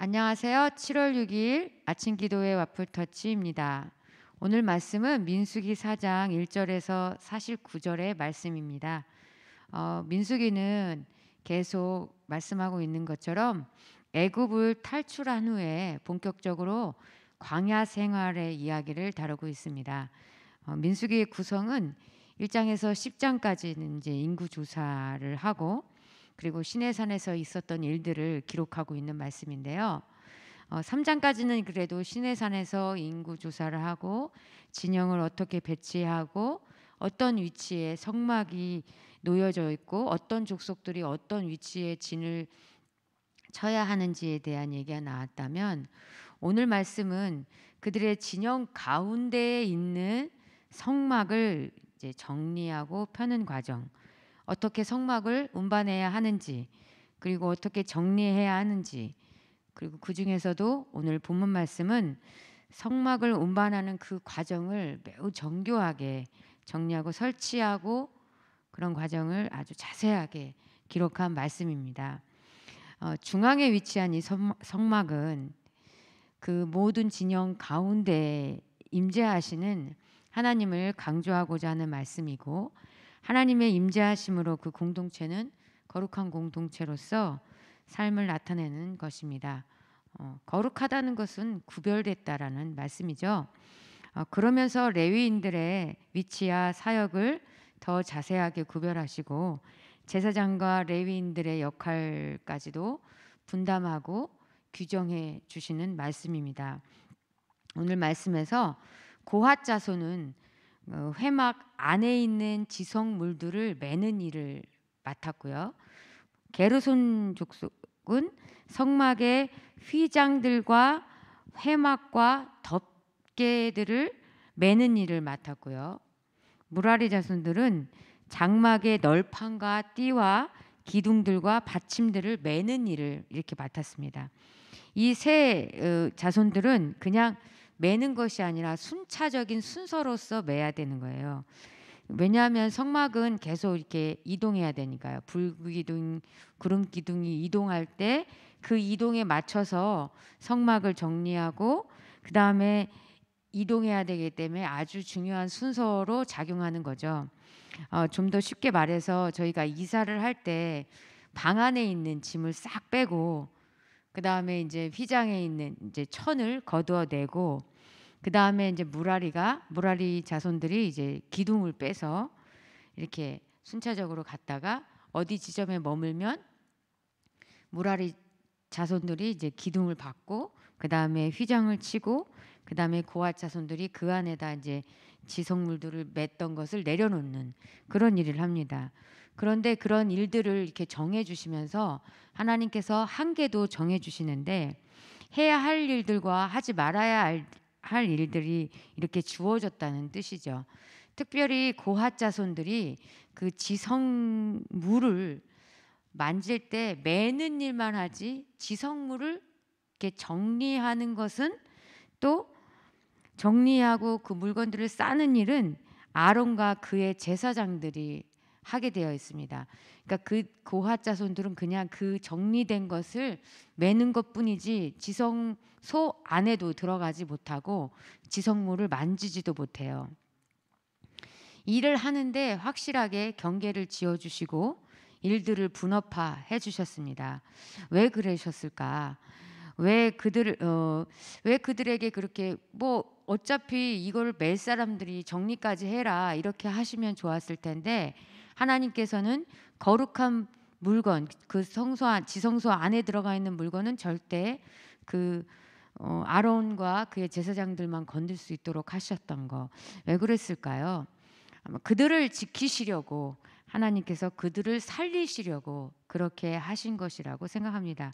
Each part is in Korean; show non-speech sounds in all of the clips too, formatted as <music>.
안녕하세요. 7월 6일 아침 기도회 와플 터치입니다. 오늘 말씀은 민수기 4장 1절에서 49절의 말씀입니다. 어, 민수기는 계속 말씀하고 있는 것처럼 애굽을 탈출한 후에 본격적으로 광야 생활의 이야기를 다루고 있습니다. 어, 민수기의 구성은 1장에서 1 0장까지 이제 인구 조사를 하고 그리고 시내산에서 있었던 일들을 기록하고 있는 말씀인데요. 어, 3장까지는 그래도 시내산에서 인구 조사를 하고 진영을 어떻게 배치하고 어떤 위치에 성막이 놓여져 있고 어떤 족속들이 어떤 위치에 진을 쳐야 하는지에 대한 얘기가 나왔다면 오늘 말씀은 그들의 진영 가운데에 있는 성막을 이제 정리하고 펴는 과정 어떻게 성막을 운반해야 하는지 그리고 어떻게 정리해야 하는지 그리고 그 중에서도 오늘 본문 말씀은 성막을 운반하는 그 과정을 매우 정교하게 정리하고 설치하고 그런 과정을 아주 자세하게 기록한 말씀입니다. 어, 중앙에 위치한 이 성막은 그 모든 진영 가운데 임재하시는 하나님을 강조하고자 하는 말씀이고 하나님의 임재하심으로 그 공동체는 거룩한 공동체로서 삶을 나타내는 것입니다. 어, 거룩하다는 것은 구별됐다라는 말씀이죠. 어, 그러면서 레위인들의 위치와 사역을 더 자세하게 구별하시고 제사장과 레위인들의 역할까지도 분담하고 규정해 주시는 말씀입니다. 오늘 말씀에서 고핫 자손은 어, 회막 안에 있는 지성물들을 매는 일을 맡았고요. 게르손 족속은 성막의 휘장들과 회막과 덮개들을 매는 일을 맡았고요. 무라리 자손들은 장막의 널판과 띠와 기둥들과 받침들을 매는 일을 이렇게 맡았습니다. 이세 어, 자손들은 그냥 매는 것이 아니라 순차적인 순서로서 매야 되는 거예요. 왜냐하면 성막은 계속 이렇게 이동해야 되니까요. 불기둥, 구름 기둥이 이동할 때 그 이동에 맞춰서 성막을 정리하고 그 다음에 이동해야 되기 때문에 아주 중요한 순서로 작용하는 거죠. 어, 좀더 쉽게 말해서 저희가 이사를 할 때 방 안에 있는 짐을 싹 빼고 그 다음에 이제 휘장에 있는 이제 천을 거두어내고 그 다음에 이제 무라리가 무라리 자손들이 이제 기둥을 빼서 이렇게 순차적으로 갔다가 어디 지점에 머물면 무라리 자손들이 이제 기둥을 받고 그 다음에 휘장을 치고 그 다음에 고아 자손들이 그 안에다 이제 지성물들을 맸던 것을 내려놓는 그런 일을 합니다. 그런데 그런 일들을 이렇게 정해 주시면서 하나님께서 한계도 정해 주시는데 해야 할 일들과 하지 말아야 할 일들이 이렇게 주어졌다는 뜻이죠. 특별히 고핫 자손들이 그 지성물을 만질 때 매는 일만 하지 지성물을 이렇게 정리하는 것은 또 정리하고 그 물건들을 싸는 일은 아론과 그의 제사장들이 하게 되어 있습니다. 그러니까 그 고하 자손들은 그냥 그 정리된 것을 매는 것뿐이지 지성소 안에도 들어가지 못하고 지성물을 만지지도 못해요. 일을 하는데 확실하게 경계를 지어 주시고 일들을 분업화해 주셨습니다. 왜 그러셨을까? 왜 그들 어, 왜 그들에게 그렇게 뭐 어차피 이걸 멜 사람들이 정리까지 해라 이렇게 하시면 좋았을 텐데 하나님께서는 거룩한 물건 그 성소 지성소 안에 들어가 있는 물건은 절대 그 어, 아론과 그의 제사장들만 건들 수 있도록 하셨던 거왜 그랬을까요? 아마 그들을 지키시려고 하나님께서 그들을 살리시려고 그렇게 하신 것이라고 생각합니다.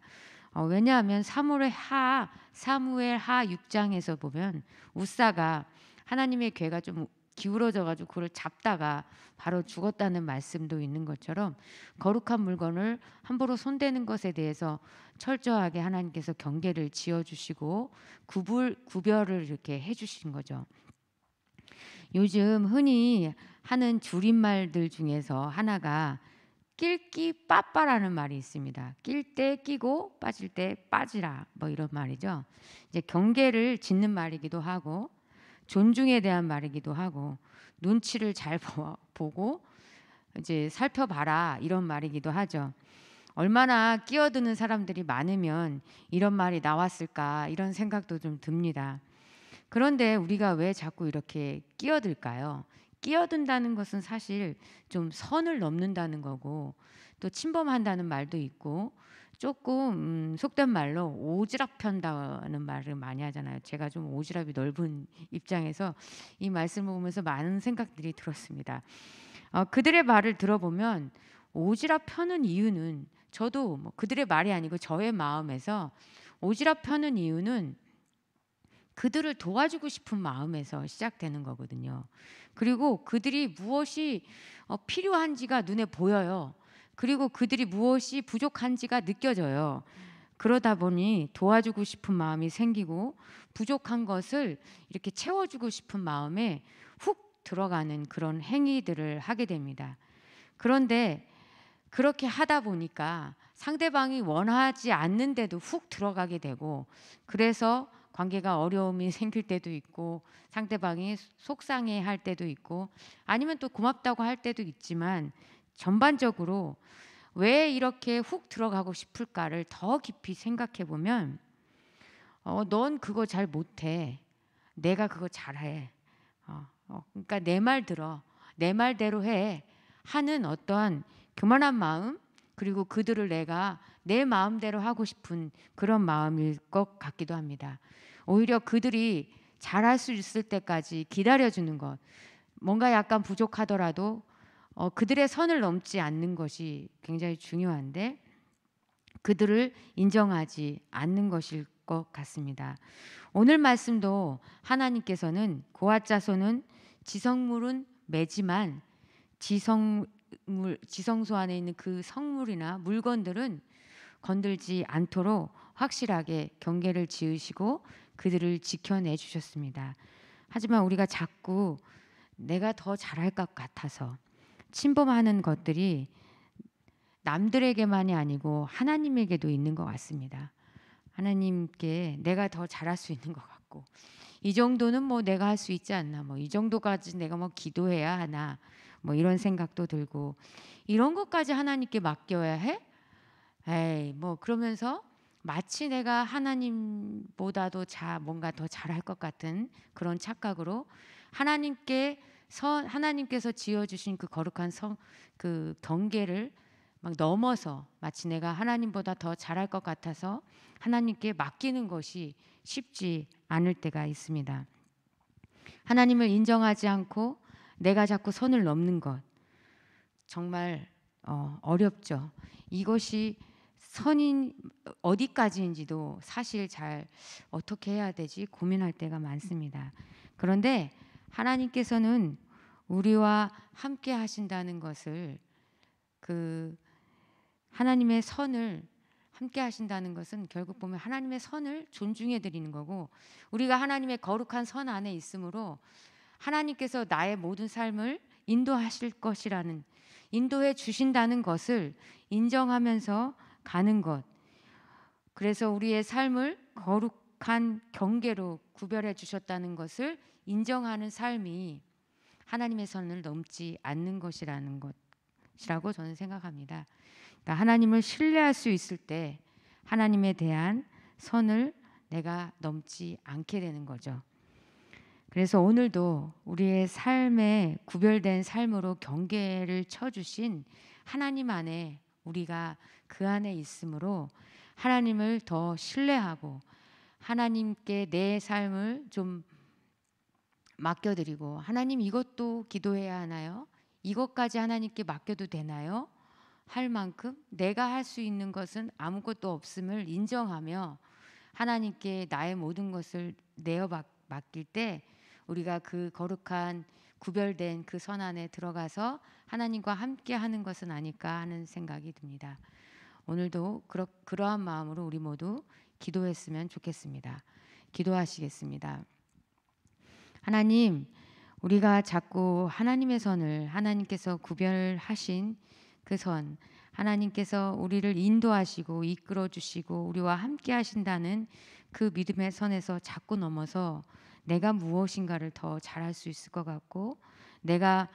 어, 왜냐하면 사무엘 하 사무엘 하 6장에서 보면 우사가 하나님의 괴가 좀 기울어져 가지고 그걸 잡다가 바로 죽었다는 말씀도 있는 것처럼 거룩한 물건을 함부로 손대는 것에 대해서 철저하게 하나님께서 경계를 지어 주시고 구불 구별을 이렇게 해 주신 거죠. 요즘 흔히 하는 줄임말들 중에서 하나가 낄끼 빠빠라는 말이 있습니다. 낄때 끼고 빠질 때 빠지라 뭐 이런 말이죠. 이제 경계를 짓는 말이기도 하고 존중에 대한 말이기도 하고 눈치를 잘 <laughs> 보고 이제 살펴봐라 이런 말이기도 하죠. 얼마나 끼어드는 사람들이 많으면 이런 말이 나왔을까 이런 생각도 좀 듭니다. 그런데 우리가 왜 자꾸 이렇게 끼어들까요? 끼어든다는 것은 사실 좀 선을 넘는다는 거고 또 침범한다는 말도 있고 조금 음, 속된 말로 오지랖 편다는 말을 많이 하잖아요. 제가 좀 오지랖이 넓은 입장에서 이 말씀을 보면서 많은 생각들이 들었습니다. 어, 그들의 말을 들어보면 오지랖 펴는 이유는 저도 뭐 그들의 말이 아니고 저의 마음에서 오지랖 펴는 이유는 그들을 도와주고 싶은 마음에서 시작되는 거거든요. 그리고 그들이 무엇이 어, 필요한지가 눈에 보여요. 그리고 그들이 무엇이 부족한지가 느껴져요. 그러다 보니 도와주고 싶은 마음이 생기고 부족한 것을 이렇게 채워주고 싶은 마음에 훅 들어가는 그런 행위들을 하게 됩니다. 그런데 그렇게 하다 보니까 상대방이 원하지 않는데도 훅 들어가게 되고 그래서 관계가 어려움이 생길 때도 있고 상대방이 속상해 할 때도 있고 아니면 또 고맙다고 할 때도 있지만 전반적으로 왜 이렇게 훅 들어가고 싶을까를 더 깊이 생각해 보면 어, 넌 그거 잘 못해. 내가 그거 잘해. 어, 어, 그러니까 내 말 들어. 내 말대로 해. 하는 어떠한 교만한 마음 그리고 그들을 내가 내 마음대로 하고 싶은 그런 마음일 것 같기도 합니다. 오히려 그들이 잘할 수 있을 때까지 기다려주는 것, 뭔가 약간 부족하더라도 어, 그들의 선을 넘지 않는 것이 굉장히 중요한데 그들을 인정하지 않는 것일 것 같습니다. 오늘 말씀도 하나님께서는 고아자손은 지성물은 매지만 지성물 지성소 안에 있는 그 성물이나 물건들은 건들지 않도록 확실하게 경계를 지으시고 그들을 지켜내 주셨습니다. 하지만 우리가 자꾸 내가 더 잘할 것 같아서 침범하는 것들이 남들에게만이 아니고 하나님에게도 있는 것 같습니다. 하나님께 내가 더 잘할 수 있는 것 같고 이 정도는 뭐 내가 할 수 있지 않나 뭐 이 정도까지 내가 뭐 기도해야 하나 뭐 이런 생각도 들고 이런 것까지 하나님께 맡겨야 해? 에이 뭐 그러면서 마치 내가 하나님보다도 자 뭔가 더 잘할 것 같은 그런 착각으로 하나님께 선 하나님께서 지어 주신 그 거룩한 성 그 경계를 막 넘어서 마치 내가 하나님보다 더 잘할 것 같아서 하나님께 맡기는 것이 쉽지 않을 때가 있습니다. 하나님을 인정하지 않고 내가 자꾸 선을 넘는 것 정말 어, 어렵죠. 이것이 선인 어디까지인지도 사실 잘 어떻게 해야 되지 고민할 때가 많습니다. 그런데 하나님께서는 우리와 함께 하신다는 것을 그 하나님의 선을 함께 하신다는 것은 결국 보면 하나님의 선을 존중해 드리는 거고 우리가 하나님의 거룩한 선 안에 있으므로 하나님께서 나의 모든 삶을 인도하실 것이라는 인도해 주신다는 것을 인정하면서 가는 것. 그래서 우리의 삶을 거룩한 경계로 구별해 주셨다는 것을 인정하는 삶이 하나님의 선을 넘지 않는 것이라는 것이라고 저는 생각합니다. 그러니까 하나님을 신뢰할 수 있을 때 하나님에 대한 선을 내가 넘지 않게 되는 거죠. 그래서 오늘도 우리의 삶에 구별된 삶으로 경계를 쳐주신 하나님 안에 우리가 그 안에 있으므로 하나님을 더 신뢰하고 하나님께 내 삶을 좀 맡겨드리고 하나님 이것도 기도해야 하나요? 이것까지 하나님께 맡겨도 되나요? 할 만큼 내가 할 수 있는 것은 아무것도 없음을 인정하며 하나님께 나의 모든 것을 내어 맡길 때 우리가 그 거룩한 구별된 그 선 안에 들어가서 하나님과 함께 하는 것은 아닐까 하는 생각이 듭니다. 오늘도 그러, 그러한 마음으로 우리 모두 기도했으면 좋겠습니다. 기도하시겠습니다. 하나님, 우리가 자꾸 하나님의 선을 하나님께서 구별하신 그 선, 하나님께서 우리를 인도하시고 이끌어 주시고 우리와 함께 하신다는 그 믿음의 선에서 자꾸 넘어서 내가 무엇인가를 더 잘할 수 있을 것 같고 내가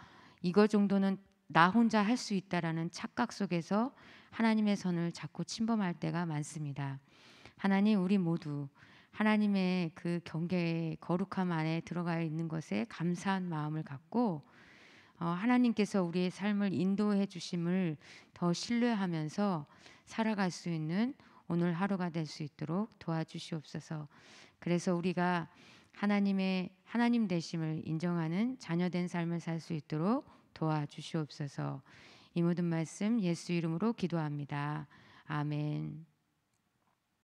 이거 정도는 나 혼자 할 수 있다라는 착각 속에서 하나님의 선을 자꾸 침범할 때가 많습니다. 하나님 우리 모두 하나님의 그 경계의 거룩함 안에 들어가 있는 것에 감사한 마음을 갖고 어, 하나님께서 우리의 삶을 인도해 주심을 더 신뢰하면서 살아갈 수 있는 오늘 하루가 될 수 있도록 도와주시옵소서. 그래서 우리가 하나님의 하나님 되심을 인정하는 자녀된 삶을 살 수 있도록 도와주시옵소서. 이 모든 말씀 예수 이름으로 기도합니다. 아멘.